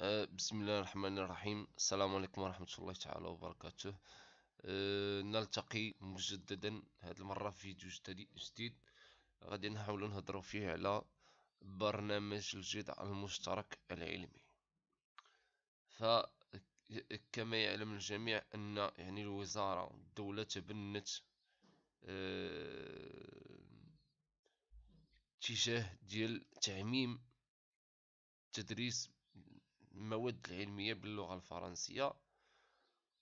أه، بسم الله الرحمن الرحيم السلام عليكم ورحمة الله تعالى وبركاته أه نلتقي مجددا هذه المرة في فيديو جديد غادي نحاول نهضرو فيه على برنامج الجدع المشترك العلمي فكما يعلم الجميع أن يعني الوزارة الدولة تبنت أه، اتجاه أه ديال تعميم تدريس المواد العلميه باللغه الفرنسيه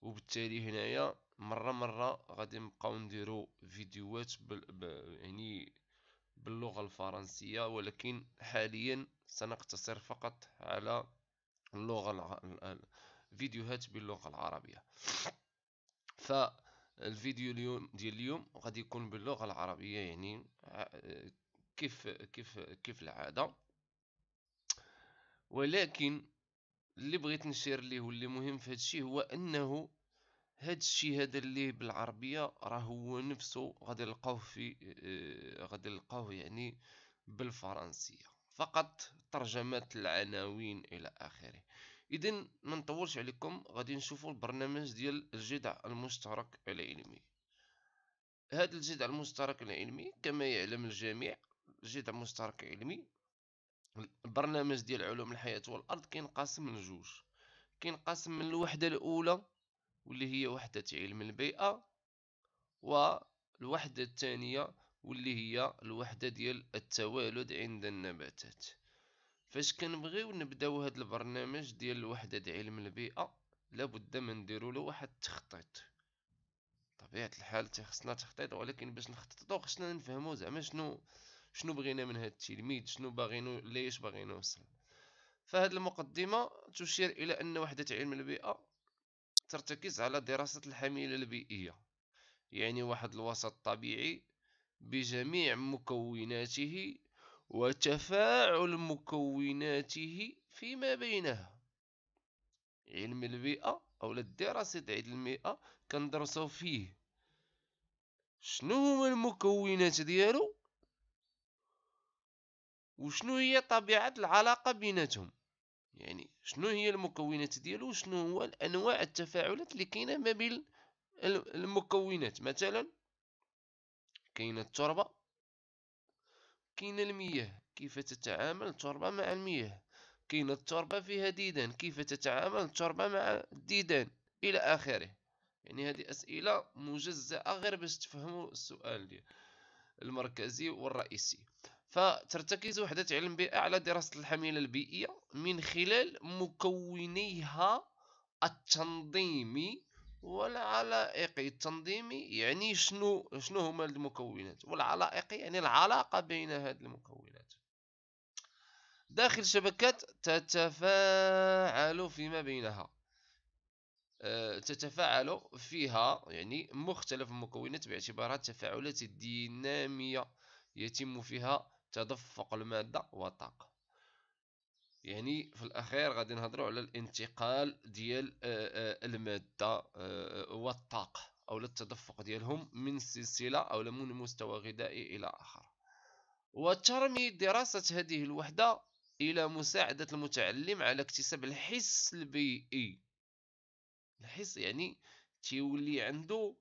وبالتالي هنايا مره مره غادي نبقاو نديرو فيديوهات بال... يعني باللغه الفرنسيه ولكن حاليا سنقتصر فقط على اللغه فيديوهات باللغه العربيه فالفيديو اليوم ديال اليوم غادي يكون باللغه العربيه يعني كيف كيف كيف العاده ولكن اللي بغيت نشير ليه واللي مهم في هادشي هو انه هاد الشيء هذا اللي بالعربيه راه هو نفسه غادي نلقاوه في آه غادي نلقاوه يعني بالفرنسيه فقط ترجمات العناوين الى اخره اذا ما نطولش عليكم غادي نشوفوا البرنامج ديال الجدع المشترك العلمي هذا الجدع المشترك العلمي كما يعلم الجميع جدع المشترك العلمي البرنامج ديال علوم الحياة والأرض كينقسم لجوج كينقسم من الوحدة الأولى واللي هي وحدة علم البيئة والوحدة الثانية واللي هي الوحدة ديال التوالد عند النباتات فاش كنبغيو نبداو هاد البرنامج ديال الوحدة دي علم البيئة لابد من نديرو له واحد التخطيط طبيعة الحال تخصنا تخطيط ولكن باش نخططو خصنا نفهمو زعما شنو شنو بغينا من هذا التلميذ شنو باغينو ليش باغينو نوصل فهاد المقدمة تشير إلى أن وحدة علم البيئة ترتكز على دراسة الحميلة البيئية يعني واحد الوسط الطبيعي بجميع مكوناته وتفاعل مكوناته فيما بينها علم البيئة أو الدراسه علم البيئة كندرسو فيه شنو هما المكونات ديالو وشنو هي طبيعة العلاقة بيناتهم يعني شنو هي المكونات ديالو وشنو هو الانواع التفاعلات اللي كاينه ما بين المكونات مثلا كاينه التربه كاينه المياه كيف تتعامل التربه مع المياه كاينه التربه فيها ديدان كيف تتعامل التربه مع الديدان الى اخره يعني هذه اسئله مجزاه غير باش تفهموا السؤال المركزي والرئيسي فترتكز وحدة علم على دراسة الحميلة البيئية من خلال مكونيها التنظيمي والعلائقي التنظيمي يعني شنو شنو هما المكونات والعلائقي يعني العلاقة بين هذه المكونات داخل شبكات تتفاعل فيما بينها آه، تتفاعل فيها يعني مختلف المكونات باعتبارها تفاعلات الدينامية يتم فيها تدفق المادة والطاقة يعني في الاخير غادي نهضروا على الانتقال ديال آه، آه، الماده آه، والطاقه او التدفق ديالهم من سلسله او من مستوى غذائي الى اخر وترمي دراسه هذه الوحده الى مساعده المتعلم على اكتساب الحس البيئي الحس يعني تيولي عنده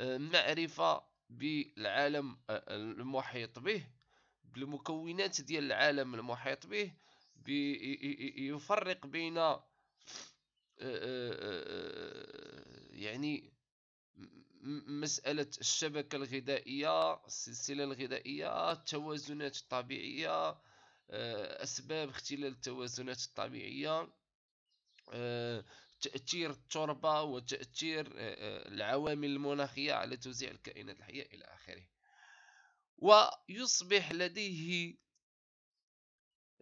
معرفه بالعالم المحيط به بالمكونات ديال العالم المحيط به يفرق بين آه، آه، آه، يعني مسألة الشبكة الغذائية السلسلة الغذائية التوازنات الطبيعية أسباب اختلال التوازنات الطبيعية تأثير التربة وتأثير العوامل المناخية على توزيع الكائنات الحية إلى آخره ويصبح لديه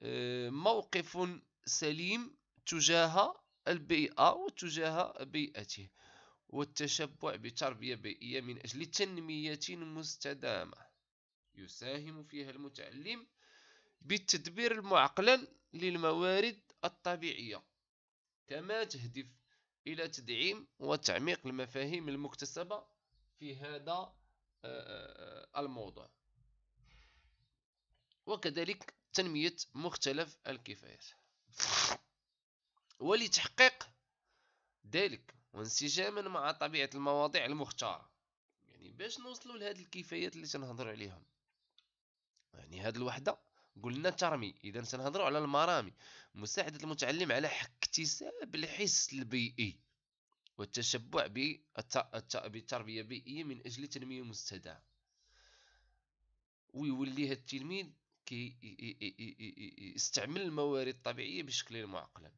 آه، موقف سليم تجاه البيئة وتجاه بيئته والتشبع بتربية بيئية من أجل تنمية مستدامة يساهم فيها المتعلم بالتدبير المعقلن للموارد الطبيعية كما تهدف إلى تدعيم وتعميق المفاهيم المكتسبة في هذا آه، آه، الموضوع وكذلك تنمية مختلف الكفايات ولتحقيق ذلك وانسجاما مع طبيعة المواضيع المختارة يعني باش نوصلوا لهذه الكفايات اللي سنهضر عليهم يعني هذه الوحدة قلنا ترمي اذا سنهضروا على المرامي مساعدة المتعلم على اكتساب الحس البيئي والتشبع بالتربية البيئية من أجل تنمية مستدامة ويولي هاد التلميذ كي يستعمل الموارد الطبيعيه بشكل معقل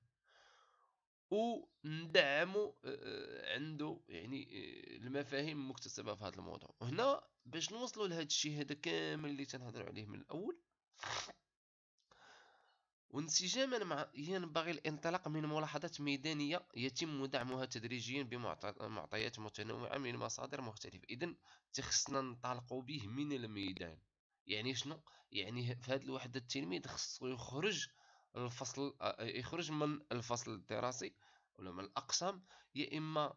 وندعموا آه، آه، عنده يعني آه، المفاهيم المكتسبه في هذا الموضوع وهنا باش نوصلوا لهذا الشيء هذا كامل اللي تنهضروا عليه من الاول وانسجاما مع ينبغي الانطلاق من ملاحظات ميدانيه يتم دعمها تدريجيا بمعطيات متنوعه من مصادر مختلفه اذا تخصنا ننطلقوا به من الميدان يعني شنو يعني فهاد الوحده التلميذ خصو يخرج الفصل يخرج من الفصل الدراسي ولا من الاقسام يا اما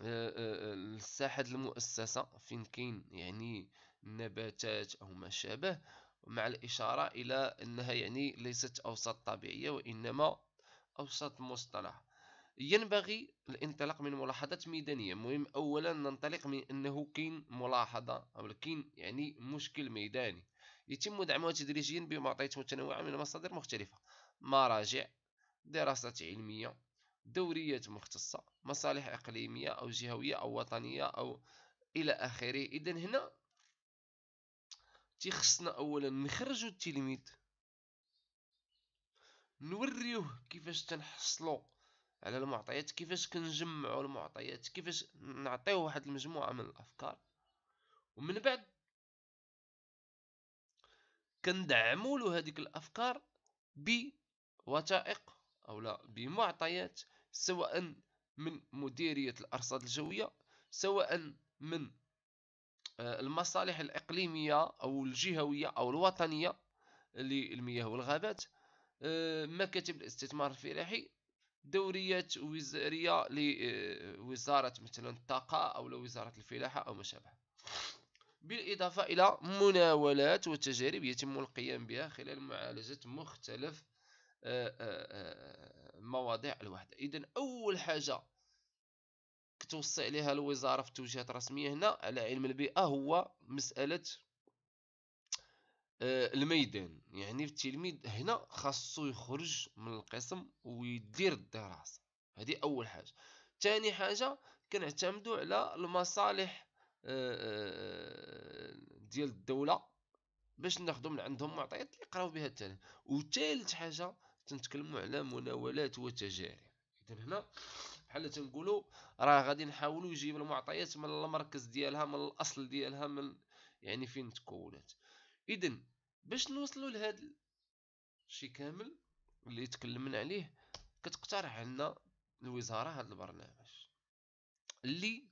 الساحه المؤسسه فين كاين يعني النباتات او ما شابه مع الاشاره الى انها يعني ليست اوساط طبيعيه وانما اوساط مصطلح ينبغي الانطلاق من ملاحظات ميدانية مهم أولا ننطلق من أنه كاين ملاحظة أو كاين يعني مشكل ميداني يتم دعمها تدريجيا بمعطيات متنوعة من مصادر مختلفة مراجع دراسات علمية دوريات مختصة مصالح إقليمية أو جهوية أو وطنية أو إلى آخره إذا هنا تيخصنا أولا نخرجوا التلميذ نوريوه كيفاش تنحصلوا على المعطيات كيفاش كنجمعوا المعطيات كيفاش نعطيو واحد المجموعه من الافكار ومن بعد كندعموا له هذيك الافكار بوثائق او لا بمعطيات سواء من مديريه الارصاد الجويه سواء من آه، المصالح الاقليميه او الجهويه او الوطنيه للمياه والغابات آه، مكاتب الاستثمار الفلاحي دوريات وزاريه لوزاره آه، مثلا الطاقه او لوزاره الفلاحه او ما شابه بالاضافه الى مناولات وتجارب يتم القيام بها خلال معالجه مختلف آه، آه، مواضيع الوحده اذا اول حاجه كتوصي عليها الوزاره في التوجيهات الرسميه هنا على علم البيئه هو مساله آه، الميدان يعني التلميذ هنا خاصو يخرج من القسم ويدير الدراسه هذه اول حاجه ثاني حاجه كنعتمدو على المصالح آه، آه، ديال الدوله باش ناخدو من عندهم معطيات اللي يقراو بها التعليم وثالث حاجه تنتكلموا على مناولات وتجارب اذا هنا بحال تنقولوا راه غادي نحاولوا يجيب المعطيات من المركز ديالها من الاصل ديالها من يعني فين تكونت اذا باش نوصلوا لهذا الشيء كامل اللي تكلمنا عليه كتقترح لنا الوزاره هذا البرنامج اللي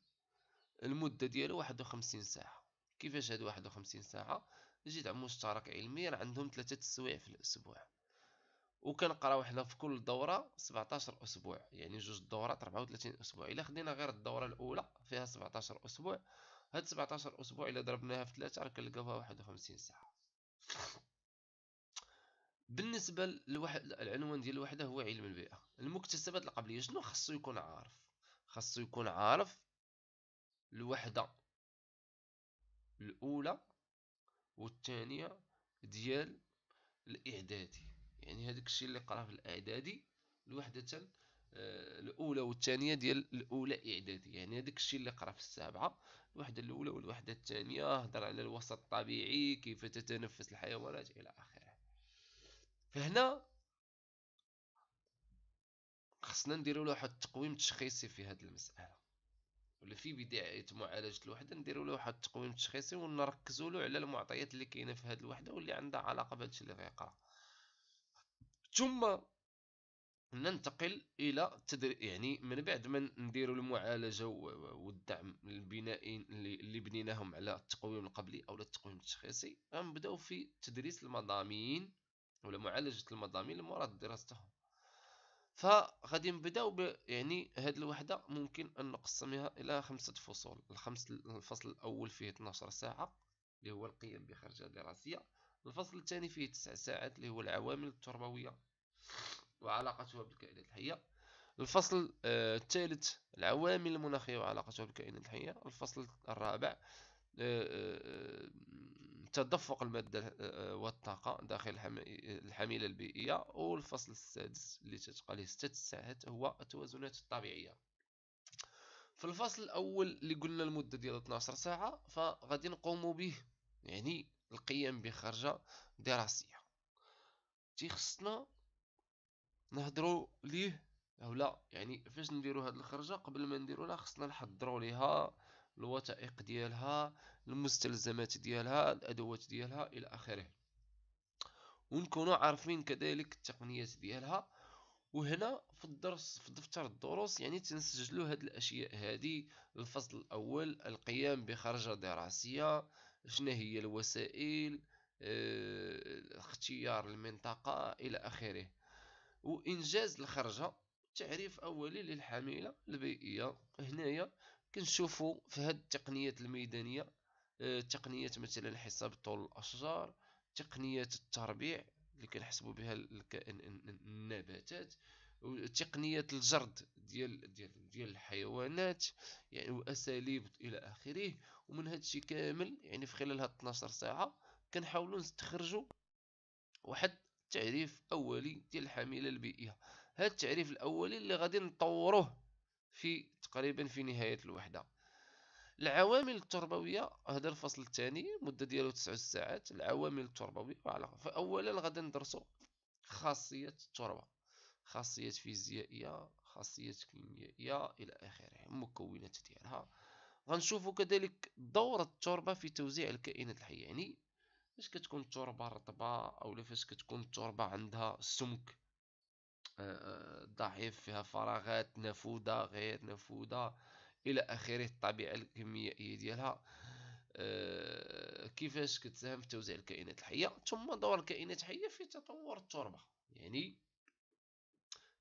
المده ديالو 51 ساعه كيفاش هاد 51 ساعه جدع مشترك علمي راه عندهم ثلاثه السوايع في الاسبوع وكنقراو حنا في كل دوره 17 اسبوع يعني جوج دورات 34 اسبوع الا خدينا غير الدوره الاولى فيها 17 اسبوع هاد 17 اسبوع الا ضربناها في 3 راه كنلقاوها 51 ساعه بالنسبه للواحد العنوان ديال الوحده هو علم البيئه المكتسبات القبليه شنو خصو يكون عارف خصو يكون عارف الوحده الاولى والثانيه ديال الاعدادي يعني هذاك الشيء اللي قرا في الاعدادي الوحده الاولى والثانيه ديال الاولى اعدادي يعني هذاك الشيء اللي قرا في السابعه الوحده الاولى والوحده الثانيه هضر على الوسط الطبيعي كيف تتنفس الحيوانات الى اخره فهنا خصنا نديروا له واحد التقويم تشخيصي في هذه المساله ولا في بدايه معالجه الوحده نديروا له واحد التقويم تشخيصي ونركزوا له على المعطيات اللي كاينه في هذه الوحده واللي عندها علاقه بهذا الشيء اللي غيقرا ثم ننتقل الى تدر... يعني من بعد ما نديروا المعالجه والدعم البنائي اللي بنيناهم على التقويم القبلي او التقويم التشخيصي غنبداو في تدريس المضامين ولا معالجه المضامين المراد دراستهم فغادي نبداو ب يعني هذه الوحده ممكن ان نقسمها الى خمسه فصول الخمس الفصل الاول فيه 12 ساعه اللي هو القيم بخرجه دراسيه الفصل الثاني فيه 9 ساعات اللي هو العوامل التربويه وعلاقتها بالكائنات الحية الفصل آه، الثالث العوامل المناخية وعلاقتها بالكائنات الحية الفصل الرابع آه، آه، تدفق المادة والطاقة داخل الحميلة البيئية والفصل السادس اللي تتقى ليه ستة ساعات هو التوازنات الطبيعية في الفصل الأول اللي قلنا المدة ديال 12 ساعة فغادي نقومو به يعني القيام بخرجة دراسية تيخصنا نهضروا ليه او لا يعني فاش نديرو هذه الخرجه قبل ما نديروا لها خصنا نحضروا ليها الوثائق ديالها المستلزمات ديالها الادوات ديالها الى اخره ونكونوا عارفين كذلك التقنيات ديالها وهنا في الدرس في دفتر الدروس يعني تنسجلوا هاد الاشياء هذه الفصل الاول القيام بخرجه دراسيه شنو هي الوسائل اه اختيار المنطقه الى اخره وانجاز الخرجه تعريف اولي للحميله البيئيه هنايا كنشوفوا في هاد التقنيات الميدانيه آه، تقنيات مثلا حساب طول الاشجار تقنيات التربيع اللي كنحسبوا بها النباتات وتقنيات الجرد ديال ديال ديال الحيوانات يعني واساليب الى اخره ومن هذا الشيء كامل يعني في خلال هاد 12 ساعه كنحاولوا نستخرجوا واحد التعريف الاولي ديال الحميله البيئيه هذا التعريف الاولي اللي غادي نطوروه في تقريبا في نهايه الوحده العوامل التربويه هذا الفصل الثاني المده ديالو 9 ساعات العوامل التربويه وعلاقه فاولا غادي ندرسو خاصيه التربه خاصيه فيزيائيه خاصيه كيميائيه الى اخره المكونات ديالها غنشوفوا كذلك دور التربه في توزيع الكائنات الحيه يعني فاش كتكون التربه رطبه اولا فاش كتكون التربه عندها سمك آه، آه، ضعيف فيها فراغات نافوذه غير نافوذه الى اخره الطبيعه الكيميائيه ديالها آه، كيفاش كتساهم في توزيع الكائنات الحيه ثم دور الكائنات الحيه في تطور التربه يعني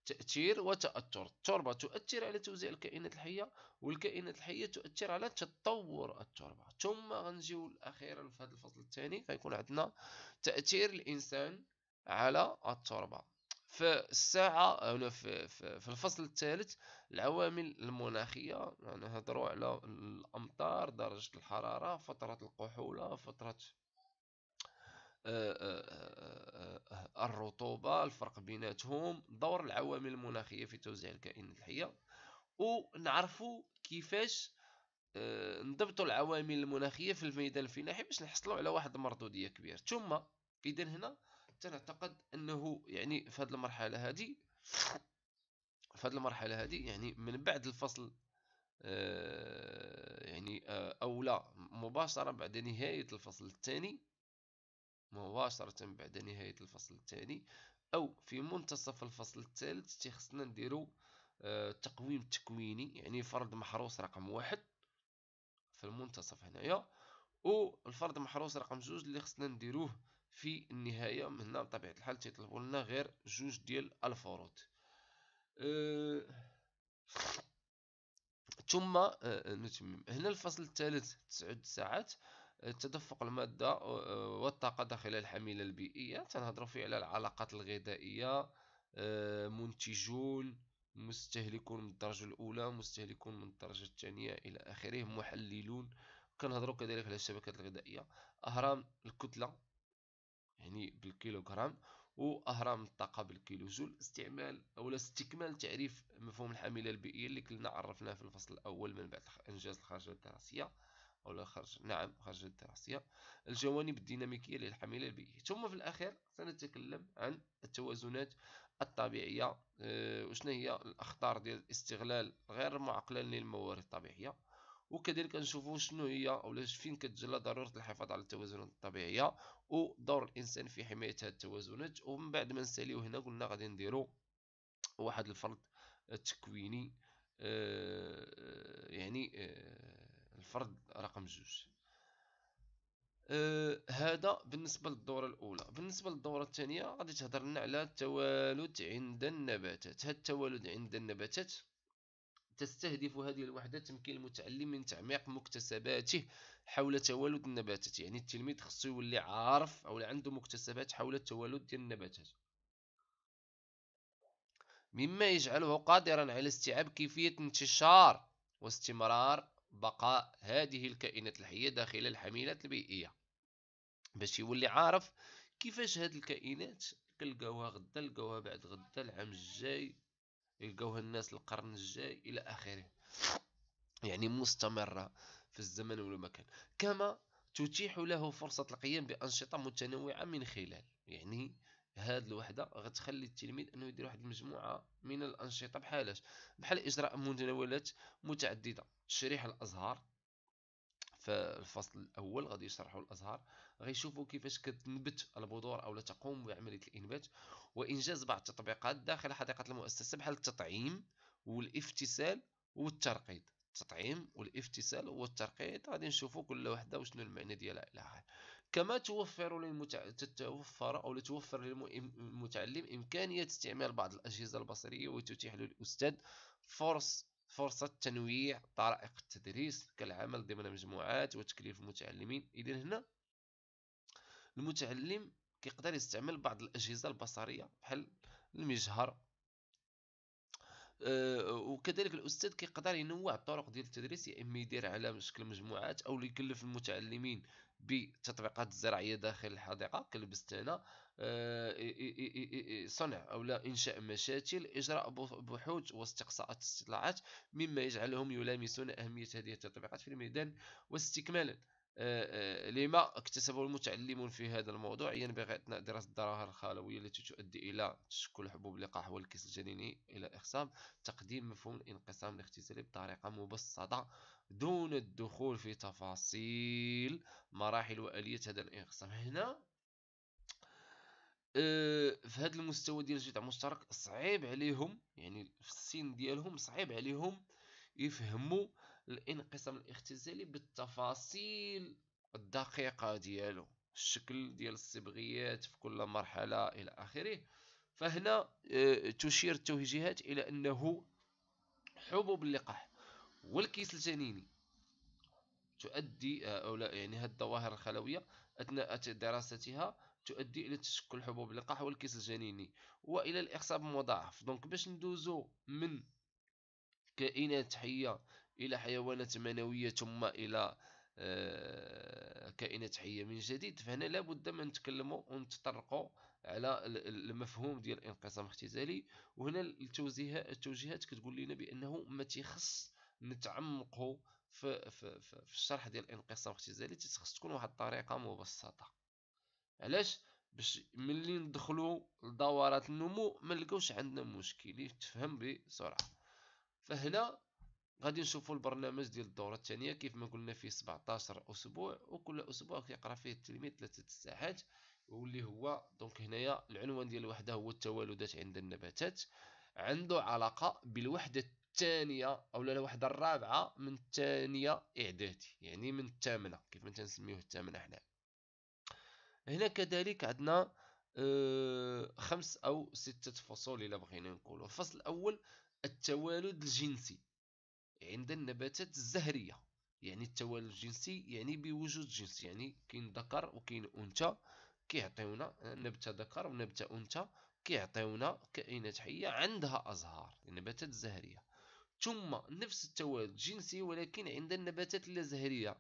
تأثير وتأثر التربة تؤثر على توزيع الكائنات الحية والكائنات الحية تؤثر على تطور التربة ثم غنجيو أخيرا في هذا الفصل الثاني غيكون عندنا تأثير الإنسان على التربة في الساعة أو في, في الفصل الثالث العوامل المناخية يعني يعني على الأمطار درجة الحرارة فترة القحولة فترة آه، آه، آه، الرطوبة الفرق بيناتهم دور العوامل المناخية في توزيع الكائنات الحية ونعرفوا كيفاش نضبطوا العوامل المناخية في الميدان الفلاحي باش نحصلوا على واحد المردودية كبيرة ثم إذا هنا تنعتقد أنه يعني في هذه المرحلة هذه في هذه المرحلة هذه يعني من بعد الفصل يعني أو لا مباشرة بعد نهاية الفصل الثاني مباشرة بعد نهاية الفصل الثاني أو في منتصف الفصل الثالث تيخصنا نديرو آه، تقويم تكويني يعني فرد محروس رقم واحد في المنتصف هنايا الفرد محروس رقم جوج اللي خصنا نديروه في النهاية من هنا بطبيعة الحال تيطلبو لنا غير جوج ديال الفروض أه ثم أه نتمم هنا الفصل الثالث تسعود ساعات تدفق المادة والطاقة داخل الحميلة البيئية تنهضروا فيه على العلاقات الغذائية آه، منتجون مستهلكون من الدرجة الأولى مستهلكون من الدرجة الثانية إلى آخره محللون كنهضروا كذلك على الشبكات الغذائية أهرام الكتلة يعني بالكيلوغرام وأهرام الطاقة بالكيلوجول استعمال أو استكمال تعريف مفهوم الحميلة البيئية اللي كنا عرفناه في الفصل الأول من بعد إنجاز الخرجة الدراسية أو خرج نعم خرج الدراسية الجوانب الديناميكية للحميلة البيئية ثم في الأخير سنتكلم عن التوازنات الطبيعية آه، وشنا هي الأخطار ديال الاستغلال غير معقلا للموارد الطبيعية وكذلك نشوفوا شنو هي او فين كتجلى ضروره الحفاظ على التوازنات الطبيعيه ودور الانسان في حمايه هذه التوازنات ومن بعد ما نساليو هنا قلنا غادي نديرو واحد الفرض تكويني آه، يعني آه، الفرد رقم جوج آه هذا بالنسبه للدوره الاولى بالنسبه للدوره الثانيه غادي تهضر لنا على التوالد عند النباتات هذا التوالد عند النباتات تستهدف هذه الوحدة تمكين المتعلم من تعميق مكتسباته حول توالد النباتات يعني التلميذ خصو يولي عارف او عنده مكتسبات حول التوالد ديال النباتات مما يجعله قادرا على استيعاب كيفية انتشار واستمرار بقاء هذه الكائنات الحية داخل الحميلات البيئية باش يولي عارف كيفاش هاد الكائنات لقاوها غدا لقاوها بعد غدا العام الجاي يلقاوها الناس القرن الجاي الى اخره يعني مستمرة في الزمن والمكان كما تتيح له فرصة القيام بأنشطة متنوعة من خلال يعني هاد الوحده غتخلي التلميذ انه يدير واحد المجموعه من الانشطه بحالاش بحال اجراء متناولات متعدده تشريح الازهار في الفصل الاول غادي يشرحوا الازهار غيشوفوا كيفاش كتنبت البذور او لا تقوم بعمليه الانبات وانجاز بعض التطبيقات داخل حديقه المؤسسه بحال التطعيم والافتسال والترقيد التطعيم والافتسال والترقيد غادي نشوفوا كل وحده وشنو المعنى ديالها الى اخره كما توفر للمتعلم أو لتوفر للمتعلم إمكانية استعمال بعض الأجهزة البصرية وتتيح للأستاذ فرص فرصة تنويع طرائق التدريس كالعمل ضمن مجموعات وتكليف المتعلمين إذا هنا المتعلم كيقدر يستعمل بعض الأجهزة البصرية بحال المجهر آه، وكذلك الأستاذ كيقدر ينوع الطرق ديال التدريس يا إما يدير على شكل مجموعات أو يكلف المتعلمين بتطبيقات الزراعيه داخل الحديقه كالبستانه صنع او لا انشاء مشاتل اجراء بحوث واستقصاءات استطلاعات مما يجعلهم يلامسون اهميه هذه التطبيقات في الميدان واستكمالا آه، آه، لما اكتسبه المتعلمون في هذا الموضوع ينبغي اثناء دراسه الظواهر الخلويه التي تؤدي الى تشكل حبوب اللقاح والكيس الجنيني الى اخصام تقديم مفهوم الانقسام الاختزالي بطريقه مبسطه دون الدخول في تفاصيل مراحل واليه هذا الانقسام هنا آه، في هذا المستوى ديال الجذع المشترك صعيب عليهم يعني في السن ديالهم صعيب عليهم يفهموا الانقسام الاختزالي بالتفاصيل الدقيقة ديالو الشكل ديال الصبغيات في كل مرحلة إلى آخره فهنا آه، تشير التوجيهات إلى أنه حبوب اللقاح والكيس الجنيني تؤدي آه، أو لا يعني هذه الظواهر الخلوية أثناء دراستها تؤدي إلى تشكل حبوب اللقاح والكيس الجنيني وإلى الإخصاب المضاعف دونك باش ندوزو من كائنات حية إلى حيوانات منوية ثم إلى آه، كائنات حية من جديد فهنا لابد من نتكلموا ونتطرقوا على المفهوم ديال الانقسام الاختزالي وهنا التوجيهات التوجيهات كتقول لنا بأنه ما تيخص نتعمقوا في, في, في الشرح ديال الانقصاء الاختزالي تتخص تكون واحد الطريقه مبسطه علاش باش ملي ندخلو لدورات النمو ما نلقاوش عندنا مشكل يتفهم بسرعه فهنا غادي نشوفوا البرنامج ديال الدوره الثانيه كيف ما قلنا فيه 17 اسبوع وكل اسبوع كيقرا فيه التلميذ ثلاثه ساعات واللي هو دونك هنايا العنوان ديال الوحده هو التوالدات عند النباتات عنده علاقه بالوحده الثانيه او لا الرابعه من الثانيه اعدادي إيه يعني من الثامنه كيف ما تنسميوه الثامنه حنا هنا كذلك عندنا آه، خمس او سته فصول الى بغينا نقولوا الفصل الاول التوالد الجنسي عند النباتات الزهريه يعني التوالد الجنسي يعني بوجود جنس يعني كاين ذكر وكاين انثى كيعطيونا نبته ذكر ونبته انثى كيعطيونا كائنات حيه عندها ازهار النباتات الزهريه ثم نفس التوالد الجنسي ولكن عند النباتات اللازهريه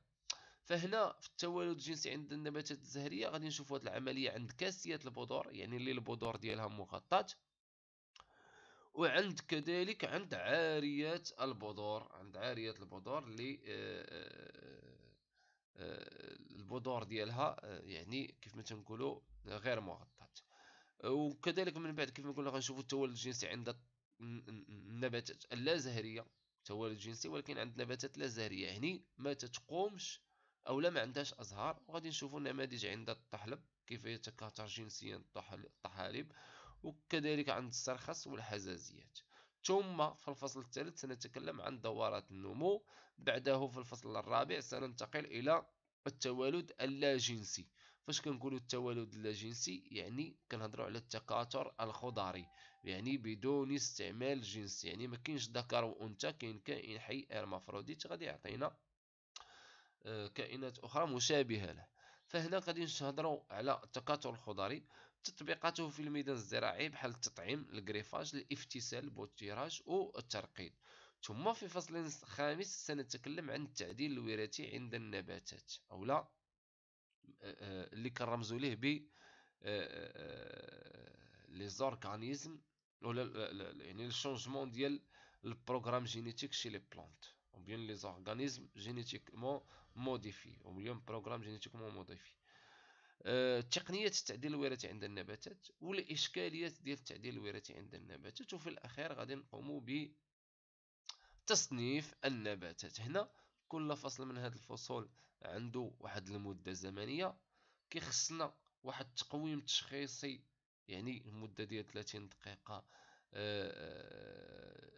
فهنا في التوالد الجنسي عند النباتات الزهريه غادي نشوفوا هذه العمليه عند كاسيات البذور يعني اللي البذور ديالها مغطاه وعند كذلك عند عاريات البذور عند عاريات البذور اللي البذور آه، آه، آه، ديالها يعني كيف ما تنقولوا غير مغطاه وكذلك من بعد كيف ما قلنا غنشوفوا التوالد الجنسي عند النباتات اللا زهريه توالد جنسي ولكن عند نباتات لا زهريه هني ما تتقومش او لا ما عندهاش ازهار وغادي نشوفوا النماذج عند الطحلب كيف يتكاثر جنسيا الطحالب وكذلك عند السرخس والحزازيات ثم في الفصل الثالث سنتكلم عن دورات النمو بعده في الفصل الرابع سننتقل الى التوالد اللاجنسي فاش كنقولوا التوالد اللاجنسي يعني كنهضروا على التكاثر الخضري يعني بدون استعمال جنس يعني ما كاينش ذكر وانثى كاين كائن حي ارمافروديت غادي يعطينا آه، كائنات اخرى مشابهه له فهنا غادي نهضروا على التكاثر الخضري تطبيقاته في الميدان الزراعي بحال التطعيم الكريفاج الافتسال بوتيراج والترقيد ثم في فصل خامس سنتكلم عن التعديل الوراثي عند النباتات اولا آه، آه، اللي كنرمزوا ليه ب آه، لي زورغانيزم ولا يعني الشونجمون ديال البروغرام جينيتيك شي لي بلانت لي bien les organismes génétiquement modifiés ou bien programme génétiquement موديفي تقنيات التعديل الوراثي عند النباتات والاشكاليات ديال التعديل الوراثي عند النباتات وفي الاخير غادي نقوموا ب تصنيف النباتات هنا كل فصل من هاد الفصول عنده واحد المده زمنيه كيخصنا واحد التقويم تشخيصي يعني المده ديال 30 دقيقه آه، آه،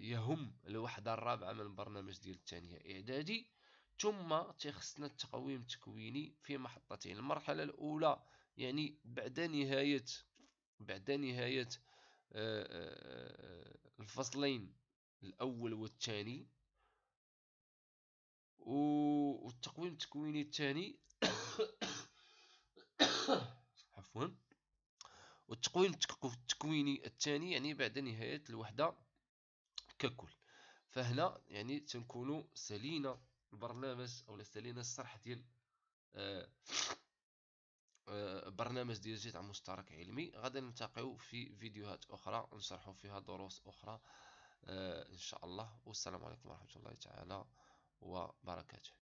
يهم الوحده الرابعه من البرنامج ديال الثانيه اعدادي ثم تيخصنا التقويم التكويني في محطتين المرحله الاولى يعني بعد نهايه بعد نهايه آه، الفصلين الاول والثاني والتقويم التكويني الثاني عفوا والتقويم التكويني الثاني يعني بعد نهاية الوحدة ككل فهنا يعني تنكونوا سالينا البرنامج او سالينا الصرح ديال آه، آه، برنامج ديال جامعة مشترك علمي غادي نلتقيو في فيديوهات اخرى نشرحوا فيها دروس اخرى آه، ان شاء الله والسلام عليكم ورحمه الله تعالى wa barakatuh.